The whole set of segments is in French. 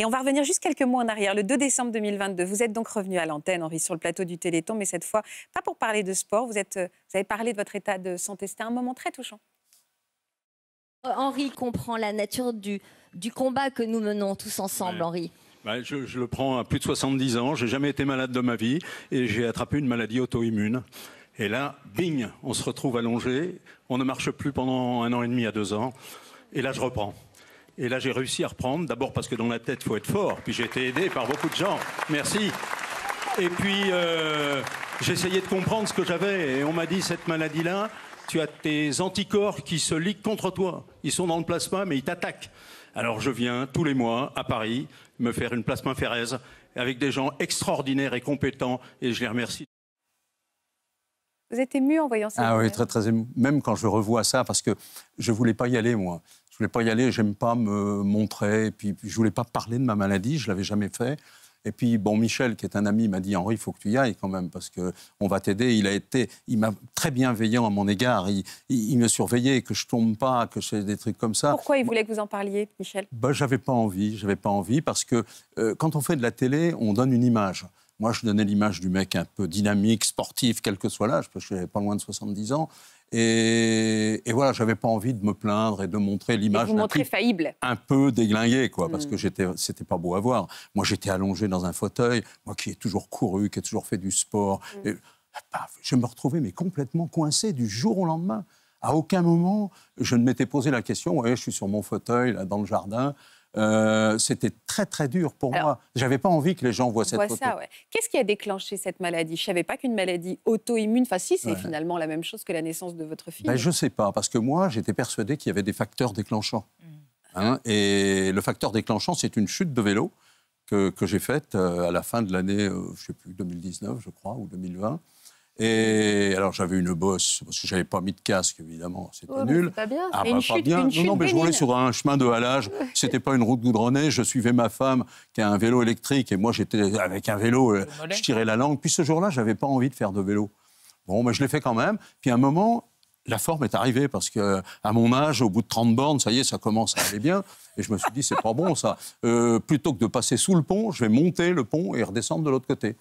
Et on va revenir juste quelques mois en arrière, le 2 décembre 2022. Vous êtes donc revenu à l'antenne, Henri, sur le plateau du Téléthon, mais cette fois, pas pour parler de sport. Vous, êtes, euh, vous avez parlé de votre état de santé. C'était un moment très touchant. Euh, Henri comprend la nature du, du combat que nous menons tous ensemble, Henri. Bah, je, le prends à plus de 70 ans. J'ai jamais été malade de ma vie et j'ai attrapé une maladie auto-immune. Et là, bing, on se retrouve allongé. On ne marche plus pendant un an et demi à deux ans. Et là, je reprends. Et là, j'ai réussi à reprendre, d'abord parce que dans la tête, il faut être fort, puis j'ai été aidé par beaucoup de gens. Merci. Et puis, euh, j'ai de comprendre ce que j'avais, et on m'a dit, cette maladie-là, tu as tes anticorps qui se liquent contre toi. Ils sont dans le plasma, mais ils t'attaquent. Alors je viens tous les mois à Paris me faire une plasma férèse avec des gens extraordinaires et compétents, et je les remercie. Vous êtes ému en voyant ça Ah oui, très très ému. Même quand je revois ça, parce que je voulais pas y aller moi. Je voulais pas y aller, j'aime pas me montrer, et puis, je voulais pas parler de ma maladie, je l'avais jamais fait. Et puis, bon, Michel, qui est un ami, m'a dit Henri, il faut que tu y ailles quand même, parce qu'on va t'aider. Il a été, il m'a très bienveillant à mon égard. Il, me surveillait, que je tombe pas, que je des trucs comme ça. Pourquoi il voulait que vous en parliez, Michel Je ben, J'avais pas envie, j'avais pas envie, parce que euh, quand on fait de la télé, on donne une image. Moi, je donnais l'image du mec un peu dynamique, sportif, quel que soit l'âge, parce que j'avais pas loin de 70 ans. Et, et voilà, j'avais pas envie de me plaindre et de montrer l'image d'un faillible, un peu déglingué, quoi, parce mm. que j'étais, c'était pas beau à voir. Moi, j'étais allongé dans un fauteuil, moi qui ai toujours couru, qui ai toujours fait du sport. Mm. Et, je me retrouvais mais complètement coincé du jour au lendemain. À aucun moment, je ne m'étais posé la question. Ouais, je suis sur mon fauteuil là dans le jardin. Euh, c'était très, très dur pour moi. J'avais pas envie que les gens voient cette photo. Qu'est-ce qui a déclenché cette maladie Je savais pas qu'une maladie auto-immune, enfin si, c'est finalement la même chose que la naissance de votre fille. Je ben, je sais pas, parce que moi, j'étais persuadé qu'il y avait des facteurs déclenchants. Mm. Hein. et le facteur déclenchant, c'est une chute de vélo que, que j'ai faite euh, à la fin de l'année, euh, je sais plus, 2019, je crois, ou 2020. Et alors j'avais une bosse, parce que n'avais pas mis de casque, évidemment, c'était nul. nul. Pas bien. Ah, bah, pas bien. non, non, mais je roulais sur un chemin de halage, c'était pas une route goudronnée, je suivais ma femme qui a un vélo électrique, et moi j'étais avec un vélo, euh, je tirais la langue. Puis ce jour-là, j'avais pas envie de faire de vélo. Bon, mais je l'ai fait quand même. Puis à un moment, la forme est arrivée parce que à mon âge, au bout de 30 bornes, ça y est, ça commence à aller bien. Et je me suis dit, c'est pas bon ça. Euh, plutôt que de passer sous le pont, je vais monter le pont et redescendre de l'autre côté.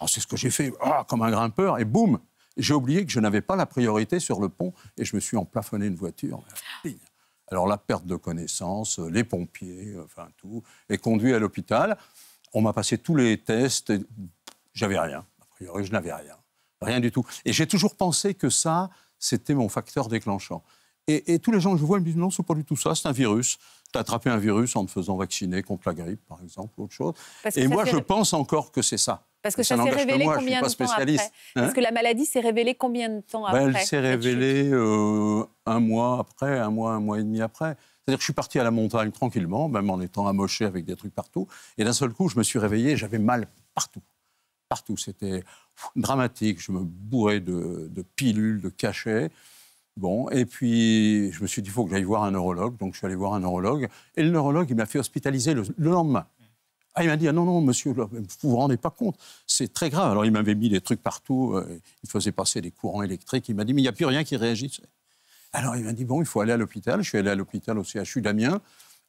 Ah, c'est ce que j'ai fait, ah, comme un grimpeur, et boum J'ai oublié que je n'avais pas la priorité sur le pont et je me suis emplafonné une voiture. Ah, Alors la perte de connaissance, euh, les pompiers, euh, enfin tout, et conduit à l'hôpital. On m'a passé tous les tests, j'avais rien. A priori, je n'avais rien. Rien du tout. Et j'ai toujours pensé que ça, c'était mon facteur déclenchant. Et, tous les gens que je vois ils me disent non, c'est pas du tout ça, c'est un virus. Tu as attrapé un virus en te faisant vacciner contre la grippe, par exemple, ou autre chose. et moi, je pense encore que c'est ça. Parce que ça, s'est révélé combien de temps après hein Parce que la maladie s'est révélée combien de temps bah, après Elle s'est révélée euh, un mois après, un mois, un mois et demi après. C'est-à-dire que je suis parti à la montagne tranquillement, même en étant amoché avec des trucs partout. Et d'un seul coup, je me suis réveillé, j'avais mal partout. Partout. C'était dramatique. Je me bourrais de, de, pilules, de cachets. Bon, et puis je me suis dit, il faut que j'aille voir un neurologue. Donc je suis allé voir un neurologue. Et le neurologue, il m'a fait hospitaliser le lendemain. Ah, il m'a dit, ah, non, non, monsieur, vous vous rendez pas compte, c'est très grave. Alors, il m'avait mis des trucs partout, euh, il faisait passer des courants électriques, il m'a dit, mais il n'y a plus rien qui réagit. » Alors, il m'a dit, bon, il faut aller à l'hôpital. Je suis allé à l'hôpital au CHU d'Amiens,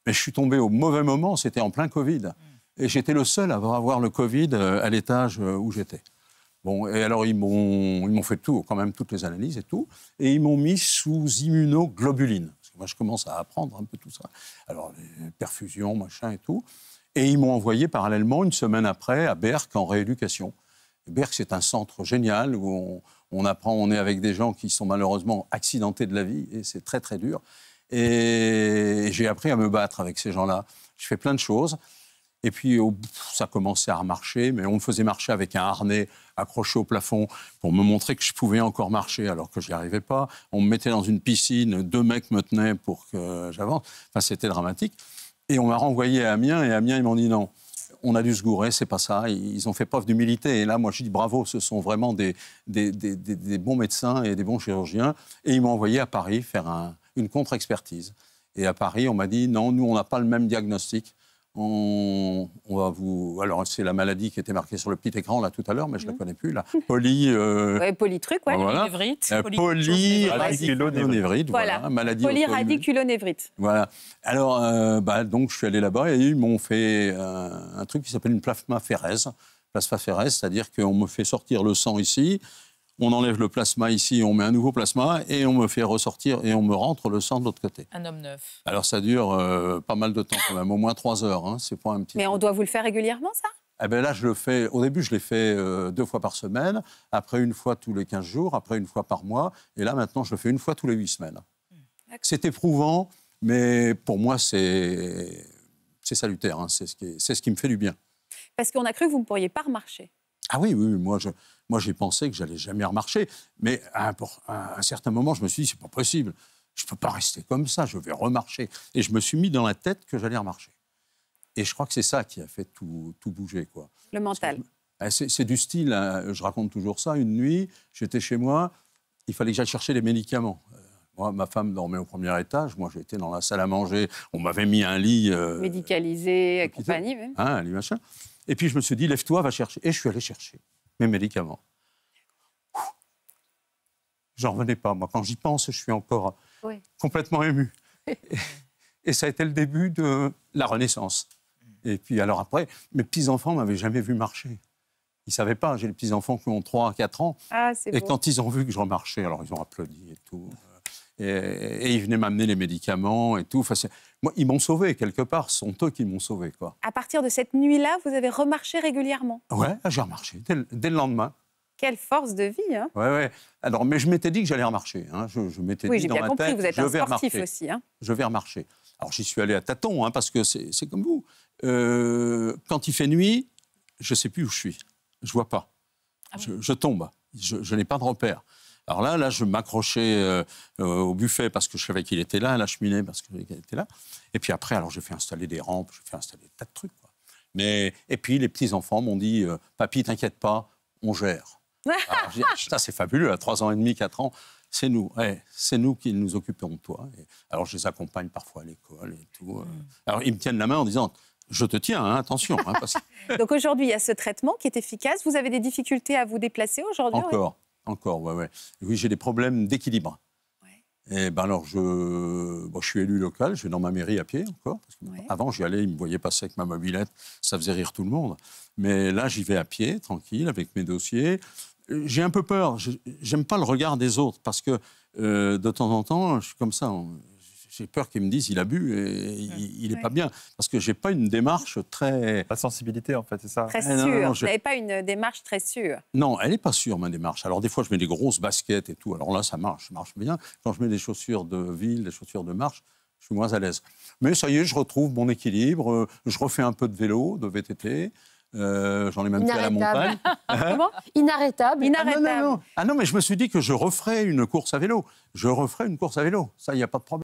mais je suis tombé au mauvais moment, c'était en plein Covid. Et j'étais le seul à avoir le Covid euh, à l'étage euh, où j'étais. Bon, et alors ils m'ont, ils m'ont fait tout, quand même toutes les analyses et tout, et ils m'ont mis sous immunoglobuline. Parce que moi, je commence à apprendre un peu tout ça. Alors, perfusion, perfusions, machin et tout. Et ils m'ont envoyé parallèlement, une semaine après, à Berck en rééducation. Berck, c'est un centre génial où on, apprend, on est avec des gens qui sont malheureusement accidentés de la vie, et c'est très très dur. Et j'ai appris à me battre avec ces gens-là. Je fais plein de choses. Et puis, ça commençait à marcher, mais on me faisait marcher avec un harnais accroché au plafond pour me montrer que je pouvais encore marcher alors que je n'y arrivais pas. On me mettait dans une piscine, deux mecs me tenaient pour que j'avance. Enfin, c'était dramatique. Et on m'a renvoyé à Amiens, et Amiens, ils m'ont dit non. On a dû se gourer, c'est pas ça. Ils ont fait preuve d'humilité. Et là, moi, je dis bravo, ce sont vraiment des, des, bons médecins et des bons chirurgiens. Et ils m'ont envoyé à Paris faire une contre-expertise. Et à Paris, on m'a dit non, nous, on n'a pas le même diagnostic. On, va vous. Alors, c'est la maladie qui était marquée sur le petit écran, là, tout à l'heure, mais je ne la mhm. connais plus, là. Poly. Euh... Ouais, polytruc, ouais. Voilà. Euh, radiculonevrite Voilà. Voilà. Alors, euh, bah, donc, je suis allé là-bas et ils m'ont fait euh, un truc qui s'appelle une plasmaphérèse. Plasmaphérèse, c'est-à-dire qu'on me fait sortir le sang ici on enlève le plasma ici, on met un nouveau plasma et on me fait ressortir et on me rentre le sang de l'autre côté. Un homme neuf. Alors ça dure euh, pas mal de temps quand même, au moins trois heures. Hein, c'est pas un Mais on doit vous le faire régulièrement, ça eh ben là, je le fais. Au début, je l'ai fait euh, deux fois par semaine. Après, une fois tous les quinze jours. Après, une fois par mois. Et là, maintenant, je le fais une fois tous les huit semaines. Hmm. C'est éprouvant, mais pour moi, c'est salutaire. Hein, c'est ce, ce qui me fait du bien. Parce qu'on a cru que vous ne pourriez pas remarcher. Ah oui, oui, moi je, moi j'ai pensé que j'allais jamais remarcher, mais à un, certain moment, je me suis dit c'est pas possible, je peux pas rester comme ça, je vais remarcher. Et je me suis mis dans la tête que j'allais remarcher. Et je crois que c'est ça qui a fait tout, bouger, quoi. Le mental. Eh, c'est du style, hein, je raconte toujours ça. Une nuit, j'étais chez moi, il fallait que j'aille chercher les médicaments moi, ma femme dormait au premier étage, moi j'étais dans la salle à manger, on m'avait mis un lit. Euh, Médicalisé, accompagné. Hein, un lit machin. Et puis je me suis dit, lève-toi, va chercher. Et je suis allé chercher mes médicaments. J'en revenais pas, moi. Quand j'y pense, je suis encore complètement ému. et, ça a été le début de la Renaissance. Et puis alors après, mes petits-enfants m'avaient jamais vu marcher. Ils ne savaient pas, j'ai des petits-enfants qui ont 3 à 4 ans. Ah, et quand ils ont vu que je remarchais, alors ils ont applaudi et tout. Et, ils venaient m'amener les médicaments et tout. moi, ils m'ont sauvé quelque part. Ce sont eux qui m'ont sauvé. Quoi. À partir de cette nuit-là, vous avez remarché régulièrement Oui, j'ai remarché dès, le lendemain. Quelle force de vie hein. ouais. Alors, mais je m'étais dit que j'allais remarcher. Hein. Je, m'étais oui, j'ai bien compris. vous êtes un sportif aussi. Hein. Je vais remarcher. Alors, j'y suis allé à tâtons parce que c'est comme vous. Euh, quand il fait nuit, je ne sais plus où je suis. Je ne vois pas. Ah je, tombe. Je, je n'ai pas de repère. Alors là, là, je m'accrochais euh, euh, au buffet parce que je savais qu'il était là, à la cheminée parce qu'il était là. Et puis après, alors j'ai fait installer des rampes, j'ai fait installer des tas de trucs. Mais, et puis les petits-enfants m'ont dit euh, Papy, t'inquiète pas, on gère. Alors, ça, ah, c'est fabuleux, à 3 ans et demi, 4 ans c'est nous, eh, c'est nous qui nous occupons de toi. alors je les accompagne parfois à l'école et tout. Mm. Alors ils me tiennent la main en disant je te tiens, hein, attention. Hein, Donc aujourd'hui, il y a ce traitement qui est efficace. Vous avez des difficultés à vous déplacer aujourd'hui Encore. Encore, ouais, ouais. Oui, j'ai des problèmes d'équilibre. Et eh ben alors, je, je suis élu local, je vais dans ma mairie à pied encore. Avant, j'y allais, ils me voyaient passer avec ma mobilette, ça faisait rire tout le monde. Mais là, j'y vais à pied, tranquille, avec mes dossiers. Euh, j'ai un peu peur, j'aime pas le regard des autres, parce que euh, de temps en temps, je suis comme ça, j'ai peur qu'ils me disent il a bu et il n'est pas bien. Parce que je n'ai pas une démarche très. Pas sensibilité, en fait, c'est ça Très eh, sûre. Vous je... n'avez pas une démarche très sûre. Non, elle n'est pas sûre, ma démarche. Alors, des fois, je mets des grosses baskets et tout. Alors là, ça marche, ça marche bien. Quand je mets des chaussures de ville, des chaussures de marche, je suis moins à l'aise. Mais ça y est, je retrouve mon équilibre. Euh, je refais un peu de vélo, de VTT. Euh, j'en ai même fait à la montagne. Hein Inarrêtable. Inarrêtable. Ah, ah non, mais je me suis dit que je referais une course à vélo. Je referais une course à vélo. Ça, il n'y a pas de problème.